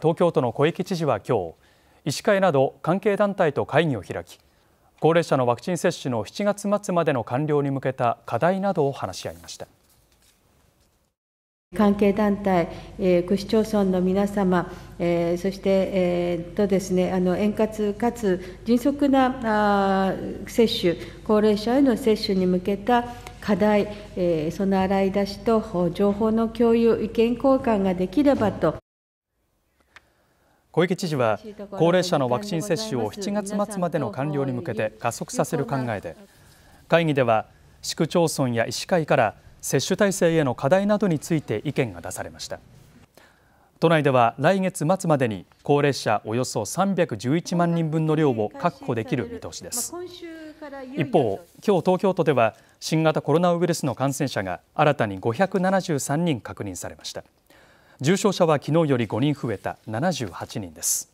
東京都の小池知事は今日医師会など関係団体と会議を開き高齢者のワクチン接種の7月末までの完了に向けた課題などを話し合いました関係団体、えー、区市町村の皆様、えー、そして、えー、とですね、あの円滑かつ迅速なあ接種、高齢者への接種に向けた課題、えー、その洗い出しと情報の共有、意見交換ができればと。小池知事は高齢者のワクチン接種を7月末までの完了に向けて加速させる考えで会議では市区町村や医師会から接種体制への課題などについて意見が出されました都内では来月末までに高齢者およそ311万人分の量を確保できる見通しです一方今日東京都では新型コロナウイルスの感染者が新たに573人確認されました重症者はきのうより5人増えた78人です。